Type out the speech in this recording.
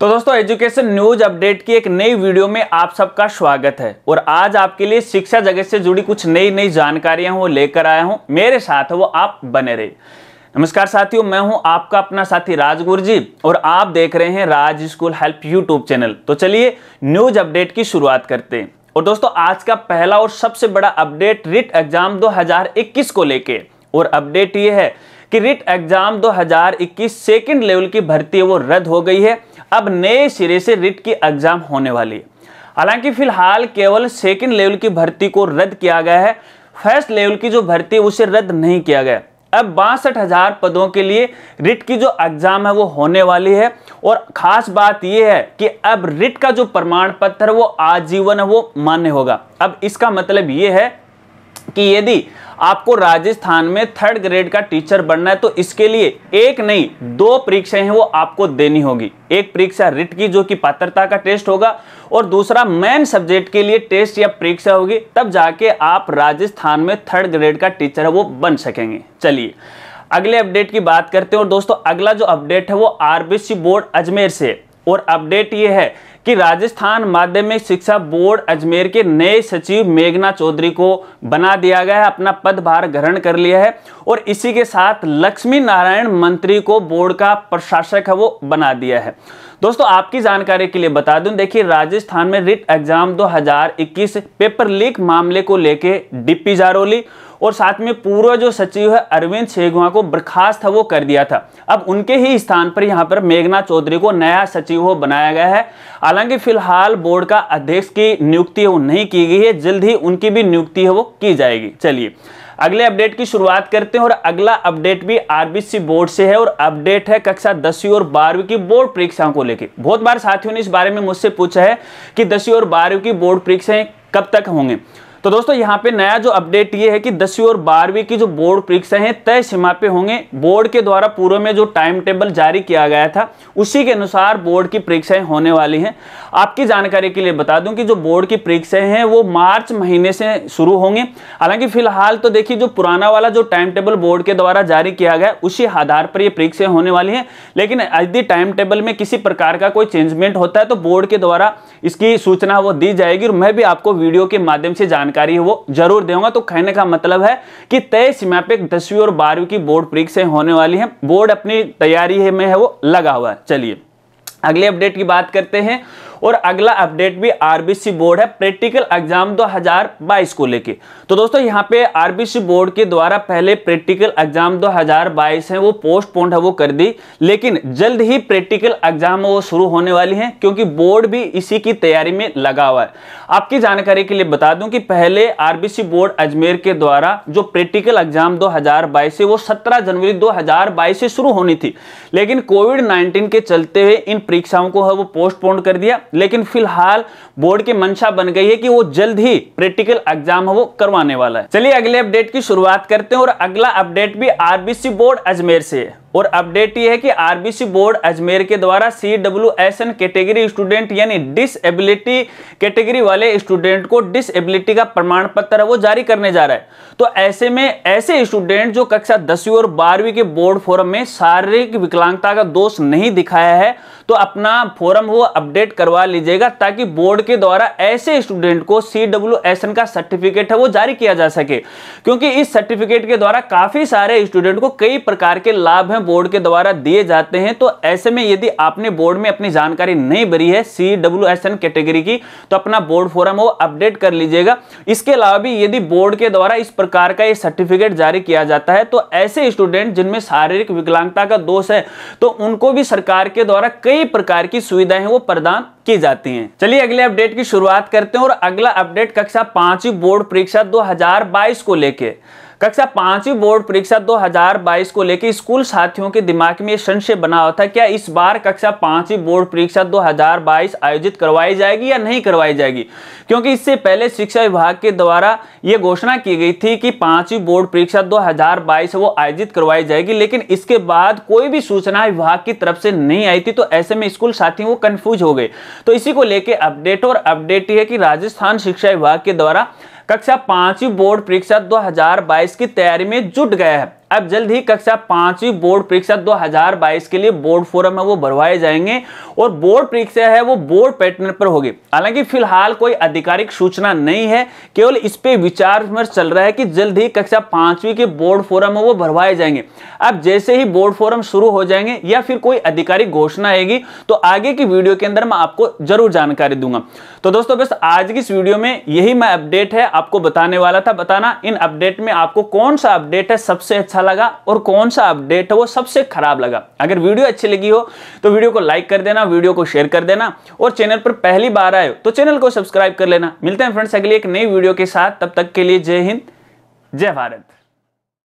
तो दोस्तों education news update की एक नई वीडियो में आप सबका स्वागत है और आज आपके लिए शिक्षा जगत से जुड़ी कुछ नई नई जानकारियां वो लेकर आया हूं मेरे साथ वो आप बने रहे नमस्कार साथियों मैं हूं आपका अपना साथी राजगुरु जी और आप देख रहे हैं Raj school help YouTube channel तो चलिए न्यूज अपडेट की शुरुआत करते हैं और दोस्तों आज का पहला और सबसे बड़ा अपडेट रिट एग्जाम दो को लेके और अपडेट ये है कि रिट एग्जाम 2021 सेकेंड लेवल की भर्ती है वो रद्द हो गई है अब नए सिरे से रिट की एग्जाम होने वाली है हालांकि फिलहाल केवल सेकेंड लेवल की भर्ती को रद्द किया गया है फर्स्ट लेवल की जो भर्ती उसे रद्द नहीं किया गया अब बासठ हजार पदों के लिए रिट की जो एग्जाम है वो होने वाली है और खास बात यह है कि अब रिट का जो प्रमाण पत्र वो आजीवन है वो मान्य होगा अब इसका मतलब ये है कि यदि आपको राजस्थान में थर्ड ग्रेड का टीचर बनना है तो इसके लिए एक नहीं दो परीक्षाएं हैं वो आपको देनी होगी एक परीक्षा रिट की जो कि पात्रता का टेस्ट होगा और दूसरा मेन सब्जेक्ट के लिए टेस्ट या परीक्षा होगी तब जाके आप राजस्थान में थर्ड ग्रेड का टीचर है वो बन सकेंगे चलिए अगले अपडेट की बात करते हैं और दोस्तों अगला जो अपडेट है वो आरबीसी बोर्ड अजमेर से और अपडेट ये है कि राजस्थान माध्यमिक शिक्षा बोर्ड अजमेर के नए सचिव मेघना चौधरी को बना दिया गया है अपना पदभार ग्रहण कर लिया है और इसी के साथ लक्ष्मी नारायण मंत्री को बोर्ड का प्रशासक है वो बना दिया है दोस्तों आपकी जानकारी के लिए बता दूं देखिए राजस्थान में रिट एग्जाम 2021 पेपर लीक मामले को लेके डीपी जारोली और साथ में पूर्व जो सचिव है अरविंद शेघवा को बर्खास्त वो कर दिया था अब उनके ही स्थान पर यहाँ पर मेघना चौधरी को नया सचिव हो बनाया गया है हालांकि फिलहाल बोर्ड का अध्यक्ष की नियुक्ति वो नहीं की गई है जल्द ही उनकी भी नियुक्ति है वो की जाएगी चलिए अगले अपडेट की शुरुआत करते हैं और अगला अपडेट भी आरबीसी बोर्ड से है और अपडेट है कक्षा दसवीं और बारहवीं की बोर्ड परीक्षाओं को लेकर बहुत बार साथियों ने इस बारे में मुझसे पूछा है कि दसवीं और बारहवीं की बोर्ड परीक्षाएं कब तक होंगे तो दोस्तों यहाँ पे नया जो अपडेट ये है कि दसवीं और बारहवीं की जो बोर्ड परीक्षा है तय सीमा पे होंगे बोर्ड के द्वारा पूर्व में जो टाइम टेबल जारी किया गया था उसी के अनुसार बोर्ड की परीक्षाएं होने वाली हैं आपकी जानकारी के लिए बता दूं कि जो बोर्ड की परीक्षाएं हैं वो मार्च महीने से शुरू होंगे हालांकि फिलहाल तो देखिए जो पुराना वाला जो टाइम टेबल बोर्ड के द्वारा जारी किया गया उसी आधार पर ये परीक्षाएं होने वाली हैं लेकिन यदि टाइम टेबल में किसी प्रकार का कोई चेंजमेंट होता है तो बोर्ड के द्वारा इसकी सूचना वो दी जाएगी और मैं भी आपको वीडियो के माध्यम से जान जानकारी है वो जरूर दूंगा तो कहने का मतलब है कि तय सीमा पे दसवीं और बारहवीं की बोर्ड परीक्षाएं होने वाली है बोर्ड अपनी तैयारी में है वो लगा हुआ है चलिए अगले अपडेट की बात करते हैं और अगला अपडेट भी आरबीसी बोर्ड है प्रैक्टिकल एग्जाम 2022 को लेके तो दोस्तों यहाँ पे आरबीसी बोर्ड के द्वारा पहले प्रैक्टिकल एग्जाम 2022 है वो पोस्टपोन है वो कर दी लेकिन जल्द ही प्रैक्टिकल एग्जाम वो शुरू होने वाली है क्योंकि बोर्ड भी इसी की तैयारी में लगा हुआ है आपकी जानकारी के लिए बता दूं कि पहले आरबीसी बोर्ड अजमेर के द्वारा जो प्रैक्टिकल एग्जाम 2022 है वो 17 जनवरी 2022 से शुरू होनी थी लेकिन कोविड 19 के चलते हुए इन परीक्षाओं को है वो पोस्टपोन कर दिया लेकिन फिलहाल बोर्ड की मंशा बन गई है कि वो जल्द ही प्रैक्टिकल एग्जाम वो करवाने वाला है चलिए अगले अपडेट की शुरुआत करते हैं और अगला अपडेट भी आरबीसी बोर्ड अजमेर से है और अपडेट ये है कि आरबीसी बोर्ड अजमेर के द्वारा C W S N category student यानी डिसएबिलिटी कैटेगरी वाले स्टूडेंट को डिसएबिलिटी का प्रमाण पत्र है वो जारी करने जा रहा है तो ऐसे में ऐसे स्टूडेंट जो कक्षा दसवीं और बारहवीं के बोर्ड फोरम में शारीरिक विकलांगता का दोष नहीं दिखाया है तो अपना फॉरम वो अपडेट करवा लीजिएगा ताकि बोर्ड के द्वारा ऐसे स्टूडेंट को सी डब्ल्यू एस एन का सर्टिफिकेट है वो जारी किया जा सके क्योंकि इस सर्टिफिकेट के द्वारा काफी सारे स्टूडेंट को कई प्रकार के लाभ है हैं बोर्ड के द्वारा दिए जाते हैं तो ऐसे में यदि आपने बोर्ड में अपनी जानकारी नहीं भरी है C W S N category की तो अपना बोर्ड फॉरम वो अपडेट कर लीजिएगा इसके अलावा भी यदि बोर्ड के द्वारा इस प्रकार का ये सर्टिफिकेट जारी किया जाता है तो ऐसे स्टूडेंट जिनमें शारीरिक विकलांगता का दोष है तो उनको भी सरकार के द्वारा कई प्रकार की सुविधाएं वो प्रदान की जाती हैं चलिए अगले अपडेट की शुरुआत करते हैं और अगला अपडेट कक्षा पांचवी बोर्ड परीक्षा 2022 को लेके कक्षा पांचवी बोर्ड परीक्षा 2022 को लेकर स्कूल साथियों के दिमाग में संशय बना हुआ था क्या इस बार कक्षा पांचवी बोर्ड परीक्षा 2022 आयोजित करवाई जाएगी या नहीं करवाई जाएगी क्योंकि इससे पहले शिक्षा विभाग के द्वारा ये घोषणा की गई थी कि पांचवी बोर्ड परीक्षा 2022 वो आयोजित करवाई जाएगी लेकिन इसके बाद कोई भी सूचना विभाग की तरफ से नहीं आई थी तो ऐसे में स्कूल साथियों को कन्फ्यूज हो गए तो इसी को लेकर अपडेट और अपडेट है कि राजस्थान शिक्षा विभाग के द्वारा कक्षा पांचवी बोर्ड परीक्षा 2022 की तैयारी में जुट गया है अब जल्द ही कक्षा पांचवी बोर्ड परीक्षा 2022 के लिए बोर्ड फोरम है वो भरवाए जाएंगे और बोर्ड परीक्षा है वो बोर्ड पैटर्न पर होगी हालांकि फिलहाल कोई आधिकारिक सूचना नहीं है केवल इस पे विचार विमर्श चल रहा है कि जल्द ही कक्षा पांचवी के बोर्ड फोरम है वो भरवाए जाएंगे अब जैसे ही बोर्ड फोरम शुरू हो जाएंगे या फिर कोई आधिकारिक घोषणा आएगी तो आगे की वीडियो के अंदर मैं आपको जरूर जानकारी दूंगा तो दोस्तों बस आज की इस वीडियो में यही मैं अपडेट है आपको बताने वाला था बताना इन अपडेट में आपको कौन सा अपडेट है सबसे अच्छा अच्छा लगा और कौन सा अपडेट है वो सबसे खराब लगा अगर वीडियो अच्छी लगी हो तो वीडियो को लाइक कर देना वीडियो को शेयर कर देना और चैनल पर पहली बार आए हो तो चैनल को सब्सक्राइब कर लेना मिलते हैं फ्रेंड्स अगले एक नई वीडियो के साथ तब तक के लिए जय हिंद जय भारत